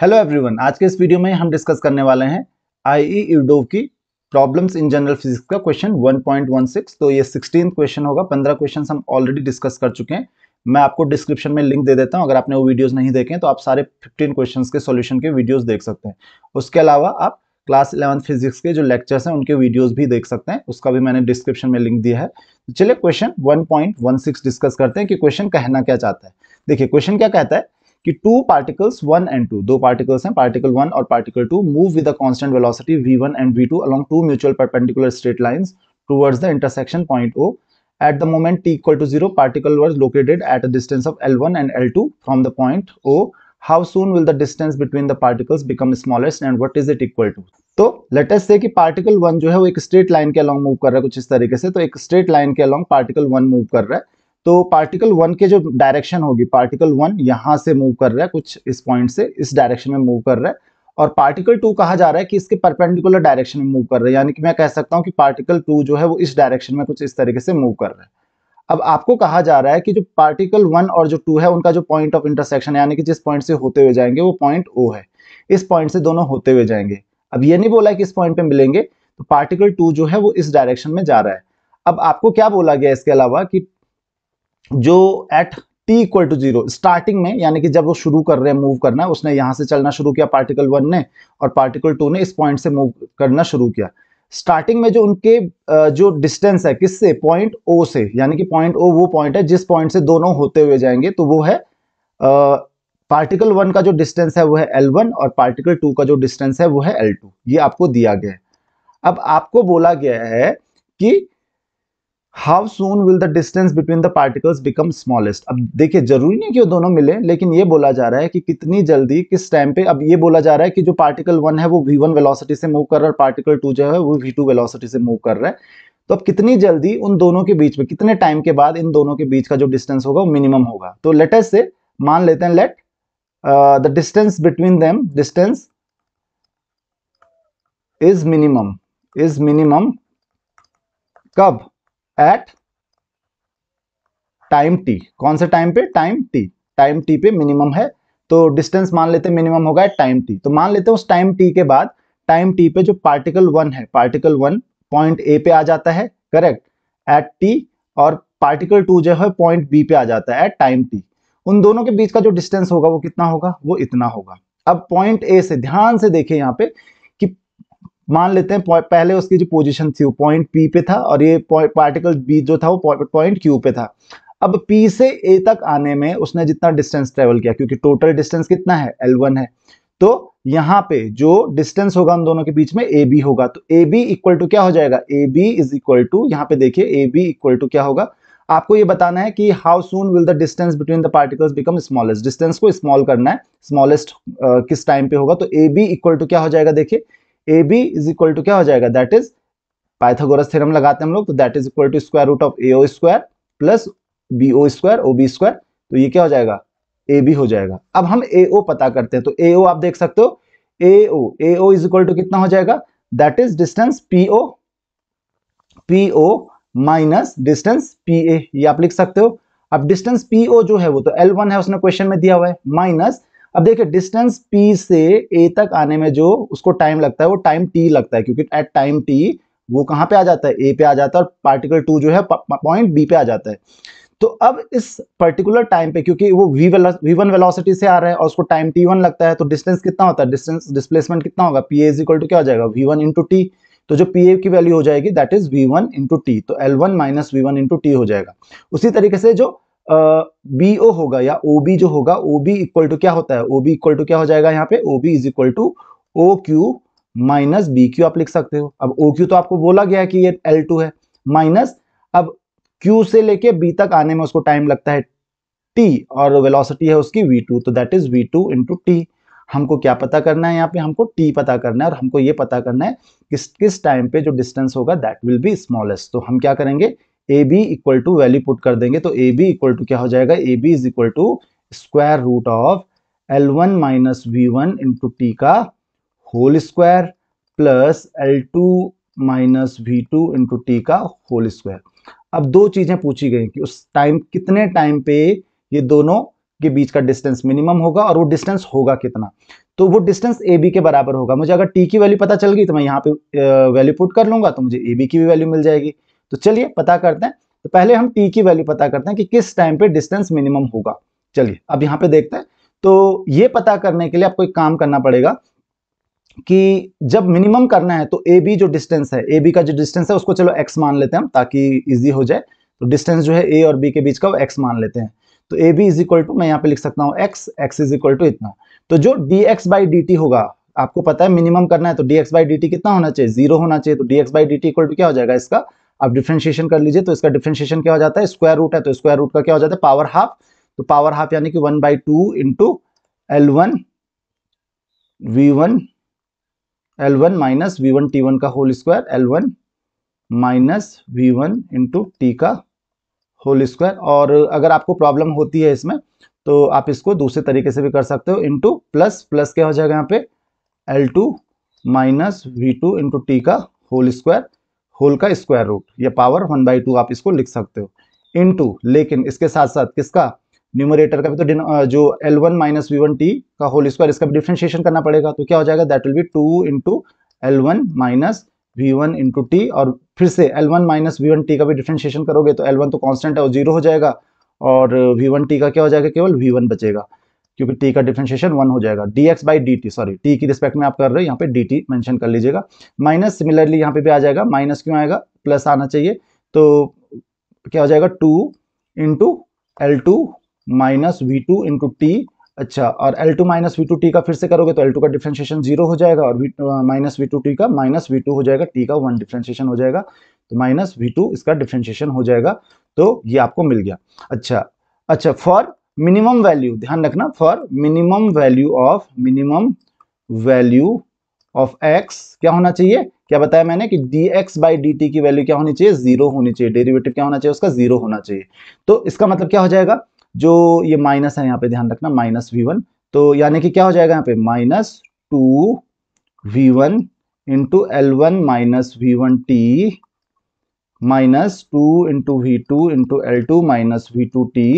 hello everyone आज के इस वीडियो में हम डिस्कस करने वाले हैं आईई यूडोव e की प्रॉब्लम्स इन जनरल फिजिक्स का क्वेश्चन 1.16 तो ये सिक्सटीन क्वेश्चन होगा पंद्रह क्वेश्चन हम ऑलरेडी डिस्कस कर चुके हैं मैं आपको डिस्क्रिप्शन में लिंक दे देता हूं अगर आपने वो वीडियोस नहीं देखे तो आप सारे फिफ्टीन क्वेश्चन के सोल्यूशन के वीडियोज देख सकते हैं उसके अलावा आप क्लास इलेवन फिजिक्स के जो लेक्चर्स हैं उनके वीडियोज भी देख सकते हैं उसका भी मैंने डिस्क्रिप्शन में लिंक दिया है तो चलिए क्वेश्चन वन डिस्कस करते हैं कि क्वेश्चन कहना क्या चाहता है देखिए क्वेश्चन क्या कहता है कि two particles one and two दो पार्टिकल्स हैं पार्टिकल वन और particle two move with a constant velocity v one and v two along two mutual perpendicular straight lines towards the intersection point O at the moment t equal to zero particle 0, located at a distance of L one and l two from the point O how soon will the distance between the particles become smallest and what is it equal to तो let us say कि particle one जो है वो एक straight line के along move कर रहा है कुछ इस तरीके से तो एक स्ट्रेट लाइन के अलॉन्ग पार्टिकल वन मूव कर रहा है तो पार्टिकल वन के जो डायरेक्शन होगी पार्टिकल वन यहां से मूव कर रहा है कुछ इस पॉइंट से इस डायरेक्शन में मूव कर रहा है और पार्टिकल टू कहा जा रहा है कि इसके परपेंडिकुलर डायरेक्शन में मूव कर रहा है यानी कि मैं कह सकता हूं कि पार्टिकल टू जो है वो इस डायरेक्शन में कुछ इस तरीके से मूव कर रहा है अब आपको कहा जा रहा है कि जो पार्टिकल वन और जो टू है उनका जो पॉइंट ऑफ इंटरसेक्शन यानी कि जिस पॉइंट से होते हुए जाएंगे वो पॉइंट ओ है इस पॉइंट से दोनों होते हुए जाएंगे अब ये नहीं बोला कि इस पॉइंट पे मिलेंगे तो पार्टिकल टू जो है वो इस डायरेक्शन में जा रहा है अब आपको क्या बोला गया इसके अलावा कि जो at t equal to zero starting में यानी कि जब वो शुरू कर रहे हैं मूव करना उसने यहां से चलना शुरू किया पार्टिकल वन ने और पार्टिकल टू ने इस पॉइंट से मूव करना शुरू किया स्टार्टिंग में जो उनके जो डिस्टेंस है किससे पॉइंट ओ से यानी कि पॉइंट ओ वो पॉइंट है जिस पॉइंट से दोनों होते हुए जाएंगे तो वो है पार्टिकल वन का जो डिस्टेंस है वो है एल वन और पार्टिकल टू का जो डिस्टेंस है वो है एल टू ये आपको दिया गया है अब आपको बोला गया है कि how soon will the distance between the particles become smallest अब देखिए जरूरी नहीं कि वो दोनों मिले लेकिन ये बोला जा रहा है कि कितनी जल्दी किस टाइम पे अब ये बोला जा रहा है कि जो पार्टिकल वन है वो वी वन वेलॉसिटी से मूव कर रहा है और पार्टिकल टू जो है वो वी टू वेलॉसिटी से मूव कर रहा है तो अब कितनी जल्दी उन दोनों के बीच में कितने टाइम के बाद इन दोनों के बीच का जो डिस्टेंस होगा वो मिनिमम होगा तो लेटेस्ट से मान लेते हैं let the distance between them distance is minimum is minimum कब एट टाइम टी कौन से टाइम पे टाइम टी टाइम टी पे मिनिमम है तो डिस्टेंस मान लेते मिनिमम होगा टाइम टी तो मान लेते हैं उस टाइम टी के बाद टाइम टी पे जो पार्टिकल वन है पार्टिकल वन पॉइंट ए पे आ जाता है करेक्ट एट टी और पार्टिकल टू जो है पॉइंट बी पे आ जाता है एट टाइम टी उन दोनों के बीच का जो डिस्टेंस होगा वो कितना होगा वो इतना होगा अब पॉइंट ए से ध्यान से देखिए यहाँ पे मान लेते हैं पहले उसकी जो पोजीशन थी वो पॉइंट पी पे था और ये पार्टिकल बी जो था वो पॉइंट क्यू पे था अब पी से ए तक आने में उसने जितना डिस्टेंस ट्रेवल किया क्योंकि टोटल डिस्टेंस कितना है वन है तो यहाँ पे जो डिस्टेंस होगा उन दोनों के बीच में ए बी होगा तो ए बी इक्वल टू क्या हो जाएगा A B is equal to यहाँ पे देखिए ए बी इक्वल टू क्या होगा आपको ये बताना है कि how soon will the distance between the particles become smallest distance को स्मॉल करना है स्मॉलेस्ट uh, किस टाइम पे होगा तो ए बी इक्वल टू क्या हो जाएगा देखिए A B is equal to क्या हो जाएगा दैट इज पाइथागोरस थ्योरम लगाते हैं हम लोग तो that is equal to square root of A O square plus B O square O B square तो ये क्या हो जाएगा ए बी हो जाएगा अब हम ए ओ पता करते हैं तो ए ओ आप देख सकते हो A O A O is equal to कितना हो जाएगा that is distance P O P O minus distance P A ये आप लिख सकते हो अब डिस्टेंस पी ओ जो है वो तो एल वन है उसने क्वेश्चन में दिया हुआ है माइनस अब देखिए डिस्टेंस पी से ए तक आने में जो उसको टाइम लगता है वो टाइम टी लगता है क्योंकि एट टाइम टी वो कहाँ पे आ जाता है ए पे आ जाता है और पार्टिकल टू जो है पॉइंट बी पे आ जाता है तो अब इस पर्टिकुलर टाइम पे क्योंकि वो वी वन वेलोसिटी से आ रहा है और उसको टाइम टी वन लगता है तो डिस्टेंस कितना होता है डिस्टेंस डिस्प्लेसमेंट कितना होगा पी एज इक्वल टू क्या हो जाएगा वी वन इंटू टी तो जो पी ए की वैल्यू हो जाएगी that is we one into t तो L one minus we one into t हो जाएगा उसी तरीके से जो बी ओ होगा या ओ बी जो होगा ओ बी इक्वल टू क्या होता है ओ बी इक्वल टू क्या हो जाएगा यहाँ पे O B is equal to O Q minus B Q आप लिख सकते हो अब ओ क्यू तो आपको बोला गया है कि ये एल टू है माइनस अब क्यू से लेके बी तक आने में उसको टाइम लगता है टी और वेलोसिटी है उसकी वी टू तो that is v two into t हमको क्या पता करना है यहाँ पे हमको टी पता करना है और हमको ये पता करना है किस किस टाइम पे जो डिस्टेंस होगा दैट विल बी स्मॉलेस्ट तो हम क्या करेंगे A B equal to value put कर देंगे तो ए बी इक्वल टू क्या हो जाएगा A B is equal to square root of L one minus we one into t का whole square plus L two minus we two into t का whole square अब दो चीज़ें पूछी गई कि उस टाइम कितने टाइम पे ये दोनों के बीच का डिस्टेंस मिनिमम होगा और वो डिस्टेंस होगा कितना तो वो डिस्टेंस ए बी के बराबर होगा मुझे अगर टी की वैल्यू पता चल गई तो मैं यहाँ पे वैल्यू पुट कर लूंगा तो मुझे ए बी की भी वैल्यू मिल जाएगी तो चलिए पता करते हैं तो पहले हम टी की वैल्यू पता करते हैं कि किस टाइम पे डिस्टेंस मिनिमम होगा चलिए अब यहाँ पे देखते हैं तो ये पता करने के लिए आपको एक काम करना पड़ेगा कि जब मिनिमम करना है तो ए बी जो डिस्टेंस है ए बी का जो डिस्टेंस है उसको चलो एक्स मान लेते हैं हम ताकि इजी हो जाए तो डिस्टेंस जो है ए और बी के बीच का वो एक्स मान लेते हैं तो A B is equal to मैं यहाँ पे लिख सकता हूँ x x is equal to इतना तो जो d x by d t होगा आपको पता है मिनिमम करना है तो d x by d t कितना होना चाहिए जीरो होना चाहिए तो d x by d t equal to क्या हो जाएगा इसका आप डिफ्रेंशिएशन कर लीजिए तो इसका डिफ्रेंशिएशन क्या हो जाता है स्क्वायर रूट है तो स्क्वायर रूट का क्या हो जाता है पावर हाफ तो पावर हाफ यानी कि one by two into L one we one L one minus we one t one का whole square L one minus we one into t का होल स्क्वायर और अगर आपको प्रॉब्लम होती है इसमें तो आप इसको दूसरे तरीके से भी कर सकते हो इंटू प्लस प्लस क्या हो जाएगा यहाँ पे L two minus we two into t का होल स्क्वायर होल का स्क्वायर रूट या पावर वन बाई टू आप इसको लिख सकते हो इन टू लेकिन इसके साथ साथ किसका न्यूमरेटर का भी तो जो l one minus we one T का होल स्क्वायर इसका भी डिफ्रेंशिएशन करना पड़ेगा तो क्या हो जाएगा that will be two into L one minus we one into t और फिर से l one minus we one T का भी डिफ्रेंशिएशन करोगे तो एल वन तो कॉन्स्टेंट है वो जीरो हो जाएगा और वी वन टी का क्या हो जाएगा केवल वी वन बचेगा क्योंकि टी का डिफ्रेंशिएशन वन हो जाएगा d x by d t sorry t की रिस्पेक्ट में आप कर रहे हो यहाँ पे डी टी मैंशन कर लीजिएगा माइनस सिमिलरली यहाँ पे भी आ जाएगा माइनस क्यों आएगा प्लस आना चाहिए तो क्या हो जाएगा two into l two minus we two into t अच्छा और l two minus we two T का फिर से करोगे तो एल टू का डिफ्रेंशिएशन जीरो हो जाएगा और माइनस वी टू टी का माइनस वी टू हो जाएगा टी का वन डिफ्रेंशिएशन हो जाएगा तो माइनस वी टू इसका डिफ्रेंशिएशन हो जाएगा तो ये आपको मिल गया अच्छा अच्छा फॉर मिनिमम वैल्यू ध्यान रखना for minimum value of minimum value of x क्या होना चाहिए क्या बताया मैंने कि d x by d t की वैल्यू क्या होनी चाहिए जीरो होनी चाहिए डेरिवेटिव क्या होना चाहिए उसका जीरो होना चाहिए तो इसका मतलब क्या हो जाएगा जो ये माइनस है यहाँ पे ध्यान रखना माइनस वी वन तो यानी कि क्या हो जाएगा यहाँ पे minus two we one into L one minus we one t minus two into we two into l two minus we two t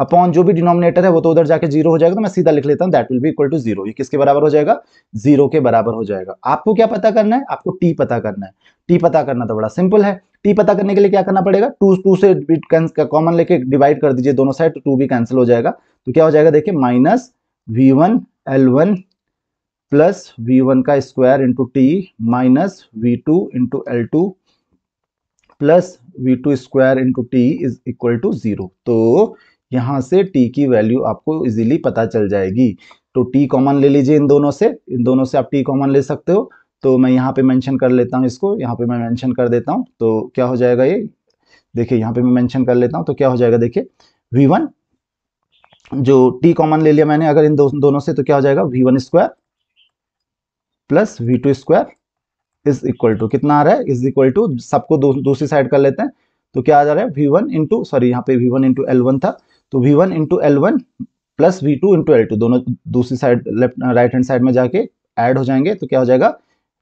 upon जो भी डिनोमिनेटर है वो तो उधर जाके जीरो हो जाएगा तो मैं सीधा लिख लेता हूँ that will be equal to zero किसके बराबर हो जाएगा जीरो के बराबर हो जाएगा आपको क्या पता करना है आपको टी पता करना है टी पता करना तो बड़ा सिंपल है टी पता करने के लिए क्या करना पड़ेगा टू टू से कॉमन लेके डिवाइड कर दीजिए दोनों साइड टू तो भी कैंसिल हो जाएगा तो क्या हो जाएगा देखिए minus we one L one plus v one का square into t minus we two into l two plus we two square into t is equal to zero तो यहाँ से टी की वैल्यू आपको इजीली पता चल जाएगी तो टी कॉमन ले लीजिए इन दोनों से इन दोनों से आप टी कॉमन ले सकते हो तो मैं यहाँ पे मेंशन कर लेता हूँ इसको यहाँ पे मैं मेंशन कर देता हूँ तो क्या हो जाएगा ये देखिए यहाँ पे मैं मेंशन कर लेता हूँ तो क्या हो जाएगा देखिए वी वन जो टी कॉमन ले लिया मैंने अगर इन दो, दोनों से तो क्या हो जाएगा we one square plus we two square is equal to कितना आ रहा है इज इक्वल टू सबको दूसरी साइड कर लेते हैं तो क्या आ जा रहा है वी वन इंटू सॉरी यहाँ पे v one into L one था तो we one into L one plus we two into l two दोनों दूसरी side left right hand side में जाके ऐड हो जाएंगे तो क्या हो जाएगा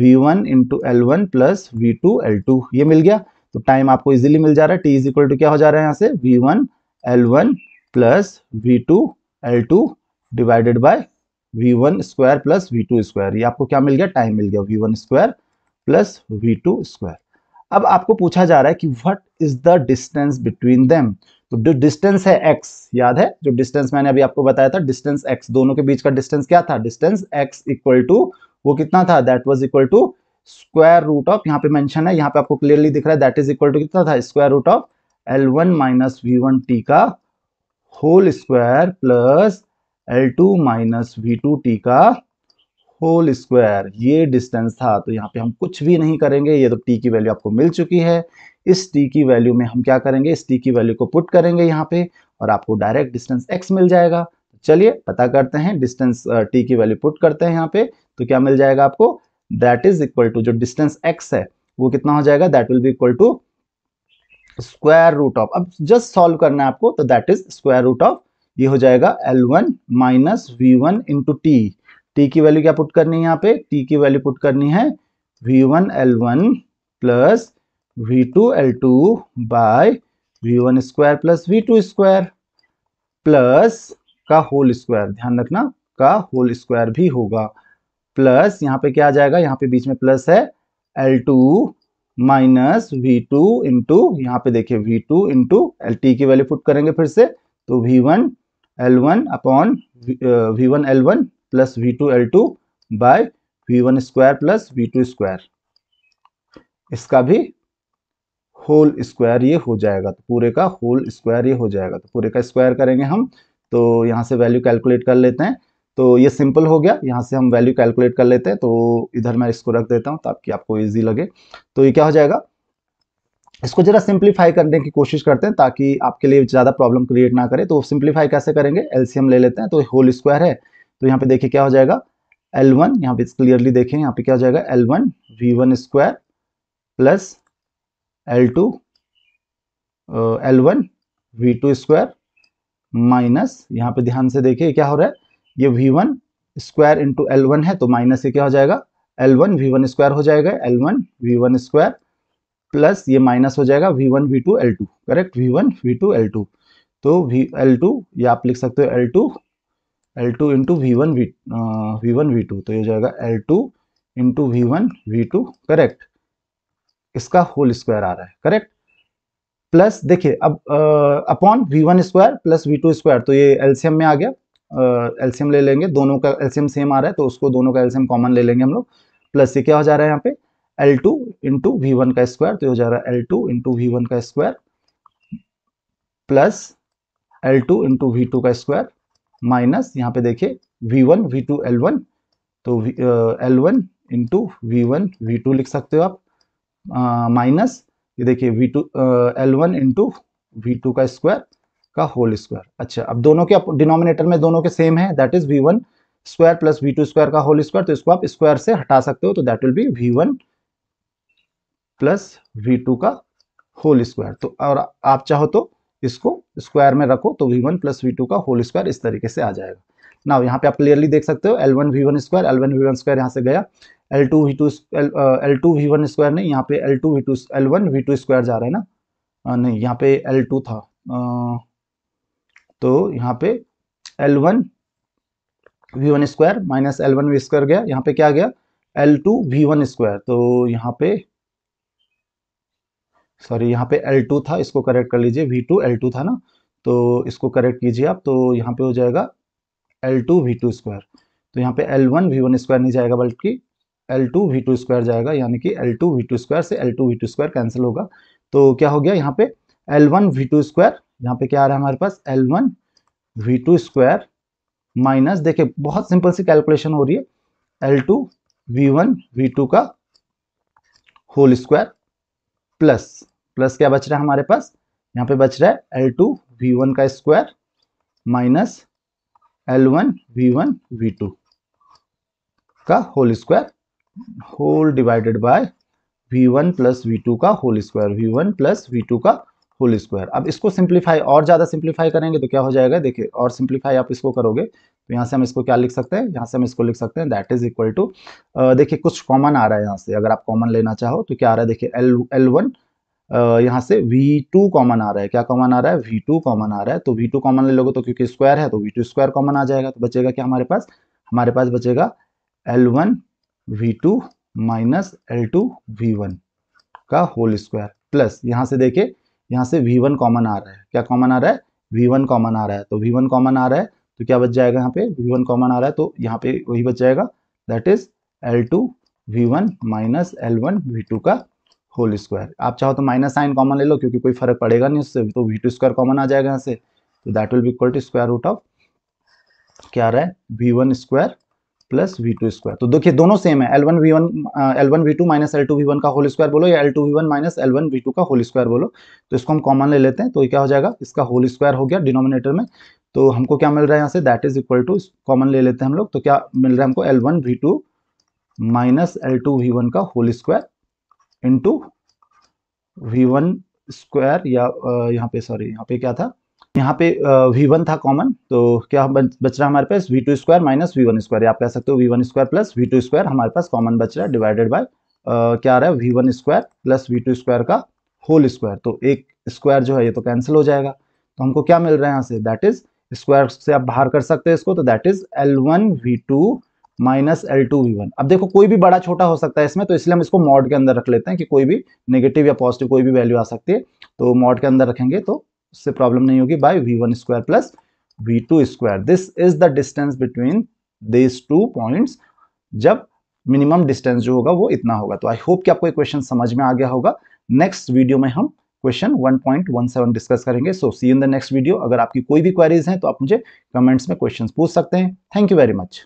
we one into L one plus we two L two ये मिल गया तो टाइम आपको इजीली मिल जा रहा है टी इज इक्वल टू क्या हो जा रहा है यहाँ से v one L one plus we two L two divided by we one square plus we two square ये आपको क्या मिल गया टाइम मिल गया v one square plus we two square अब आपको पूछा जा रहा है कि what is the distance between them तो जो डिस्टेंस है एक्स याद है जो डिस्टेंस मैंने अभी आपको बताया था डिस्टेंस एक्स दोनों के बीच का डिस्टेंस क्या था डिस्टेंस एक्स इक्वल टू वो कितना था that was equal to square root of यहाँ पे मेंशन है यहाँ पे आपको क्लियरली दिख रहा है दैट इज इक्वल टू कितना था square root of L one minus we one T का whole square plus L two minus we two T का होल स्क्वायर ये डिस्टेंस था तो यहाँ पे हम कुछ भी नहीं करेंगे ये तो टी की वैल्यू आपको मिल चुकी है इस टी की वैल्यू में हम क्या करेंगे इस टी की वैल्यू को पुट करेंगे यहाँ पे और आपको डायरेक्ट डिस्टेंस एक्स मिल जाएगा चलिए पता करते हैं डिस्टेंस टी की वैल्यू पुट करते हैं यहाँ पे तो क्या मिल जाएगा आपको दैट इज इक्वल टू जो डिस्टेंस एक्स है वो कितना हो जाएगा that will be equal to square root of अब जस्ट सॉल्व करना है आपको तो that is square root of ये हो जाएगा L one minus we one into T T की वैल्यू क्या पुट करनी है यहाँ पे टी की वैल्यू पुट करनी है V one L one plus we two L two by we one square plus we two square plus का होल स्क्वायर ध्यान रखना का होल स्क्वायर भी होगा प्लस यहाँ पे क्या आ जाएगा यहाँ पे बीच में प्लस है L two minus we two into यहाँ पे देखिए V two into L T की वैल्यू पुट करेंगे फिर से तो we one L one upon V one L one plus we two L two by we one square plus we two square इसका भी होल स्क्वायर ये हो जाएगा तो पूरे का होल स्क्वायर ये हो जाएगा तो पूरे का स्क्वायर करेंगे हम तो यहाँ से वैल्यू कैलकुलेट कर लेते हैं तो ये सिंपल हो गया यहाँ से हम वैल्यू कैलकुलेट कर लेते हैं तो इधर मैं इसको रख देता हूँ ताकि आपको ईजी लगे तो ये क्या हो जाएगा इसको जरा सिंप्लीफाई करने की कोशिश करते हैं ताकि आपके लिए ज़्यादा प्रॉब्लम क्रिएट ना करे तो सिंप्लीफाई कैसे करेंगे एलसीएम ले लेते हैं तो होल स्क्वायर है तो यहाँ पे देखिए क्या हो जाएगा L1 वन यहाँ पे क्लियरली देखें यहाँ पे क्या हो जाएगा L1 one we one square plus L two L one V two square minus यहाँ पे ध्यान से देखिए क्या हो रहा है ये V one square into L one है तो माइनस ये क्या हो जाएगा L one we one square हो जाएगा L one we one square plus ये माइनस हो जाएगा we one V two L two correct V one V two L two तो वी एल टू या आप लिख सकते हो L two L two into V one V V one V two तो ये जाएगा L two into V one V two correct इसका होल स्क्वायर आ रहा है करेक्ट प्लस देखिए अब upon V one square plus we two square तो ये एलसीएम में आ गया एलसीएम uh, ले लेंगे दोनों का एलसीएम सेम आ रहा है तो उसको दोनों का एलसीएम कॉमन ले लेंगे हम लोग प्लस ये क्या हो जा रहा है यहाँ पे L two into V one का स्क्वायर तो ये हो जा रहा है L two into V one का square plus L two into we two का स्क्वायर माइनस यहाँ पे देखिए we one V two L one तो L one into V one V two लिख सकते हो आप माइनस ये देखिए v2 two L one into we two का स्क्वायर का होल स्क्वायर अच्छा अब दोनों के डिनोमिनेटर में दोनों के सेम है that is we one square plus we two square का होल स्क्वायर तो इसको आप स्क्वायर से हटा सकते हो तो that will be V one plus we two का होल स्क्वायर तो और आप चाहो तो इसको स्क्वायर में रखो तो we one plus we two का होल स्क्वायर इस तरीके से आ जाएगा ना यहाँ पे आप क्लियरली देख सकते हो L one we one square L one we one square यहाँ से गया L two V two L two we one square नहीं यहाँ पे L two V two L one V two square जा रहा है ना नहीं यहाँ पे एल टू था तो यहाँ पे L one we one square minus L one V square गया यहाँ पे क्या गया L two we one square तो यहाँ पे सॉरी यहाँ पे L2 था इसको करेक्ट कर लीजिए V2 L2 था ना तो इसको करेक्ट कीजिए आप तो यहाँ पे हो जाएगा L2 V2 स्क्वायर तो यहाँ पे L1 V1 स्क्वायर नहीं जाएगा बल्कि L2 V2 स्क्वायर जाएगा यानी कि L2 V2 स्क्वायर से L2 V2 स्क्वायर कैंसिल होगा तो क्या हो गया यहाँ पे L1 V2 स्क्वायर यहाँ पे क्या आ रहा है हमारे पास L1 V2 स्क्वायर माइनस देखिए बहुत सिंपल सी कैलकुलेशन हो रही है L2 V1 V2 का होल स्क्वायर प्लस प्लस क्या बच रहा है हमारे पास यहाँ पे बच रहा है एल टू वी वन का square minus L one we one V two का whole square whole divided by we one plus we two का whole square V one plus we two का होल स्क्वायर अब इसको simplify और ज़्यादा simplify करेंगे तो क्या हो जाएगा देखिए और सिंप्लीफाई आप इसको करोगे तो यहाँ से हम इसको क्या लिख सकते हैं यहाँ से हम इसको लिख सकते हैं दैट इज इक्वल टू देखिए कुछ कॉमन आ रहा है यहाँ से अगर आप कॉमन लेना चाहो तो क्या आ रहा है देखिए एल एल वन यहाँ से V2 कॉमन आ रहा है क्या कॉमन आ रहा है V2 कॉमन आ रहा है तो V2 कॉमन ले लोगे तो क्योंकि स्क्वायर है तो V2 स्क्वायर कॉमन आ जाएगा तो बचेगा क्या हमारे पास हमारे पास बचेगा L1 V2 minus L two we one का होल स्क्वायर प्लस यहाँ से देखिए यहाँ से वी वन कॉमन आ रहा है क्या कॉमन आ रहा है वी वन कॉमन आ रहा है तो वी वन कॉमन आ रहा है तो क्या बच जाएगा यहाँ पे वी वन कॉमन आ रहा है तो यहाँ पे वही बच जाएगा that is L two we one minus L one V two का होल स्क्वायर आप चाहो तो माइनस साइन कॉमन ले लो क्योंकि कोई फर्क पड़ेगा नहीं उससे तो वी टू स्क्वायर कॉमन आ जाएगा यहाँ से तो that will be equal to square root of क्या आ रहा है V one square plus we two square तो देखिए दोनों सेम है L one we one L one V two minus L two we one का होल स्क्वायर बोलो या L two we one minus L one V two का whole square बोलो तो इसको हम कॉमन ले लेते हैं तो क्या हो जाएगा इसका होल स्क्वायर हो गया डिनोमिनेटर में तो हमको क्या मिल रहा है यहाँ से that is equal to common ले लेते हैं हम लोग तो क्या मिल रहा है हमको L one V two minus L two we one का whole square into V one square या यहाँ पे सॉरी यहाँ पे क्या था यहाँ पे वी वन था कॉमन तो क्या बच, रहा है हमारे पास V two square minus we one square आप कह सकते हो V one square plus we two square हमारे पास कॉमन बच रहा है डिवाइडेड बाय क्या आ रहा है V one square plus we two square का होल स्क्वायर तो एक स्क्वायर जो है ये तो कैंसिल हो जाएगा तो हमको क्या मिल रहा है यहाँ से दैट इज स्क्वायर से आप बाहर कर सकते हैं इसको तो that is L one V two minus L two we one अब देखो कोई भी बड़ा छोटा हो सकता है इसमें तो इसलिए हम इसको मॉड के अंदर रख लेते हैं कि कोई भी नेगेटिव या पॉजिटिव कोई भी वैल्यू आ सकती है तो मॉड के अंदर रखेंगे तो उससे प्रॉब्लम नहीं होगी by we one square plus we two square this is the distance between this two points जब मिनिमम डिस्टेंस जो होगा वो इतना होगा तो आई होप कि आपको ये क्वेश्चन समझ में आ गया होगा नेक्स्ट वीडियो में हम क्वेश्चन 1.17 डिस्कस करेंगे so see in the next video अगर आपकी कोई भी क्वेरीज हैं तो आप मुझे कमेंट्स में क्वेश्चंस पूछ सकते हैं थैंक यू वेरी मच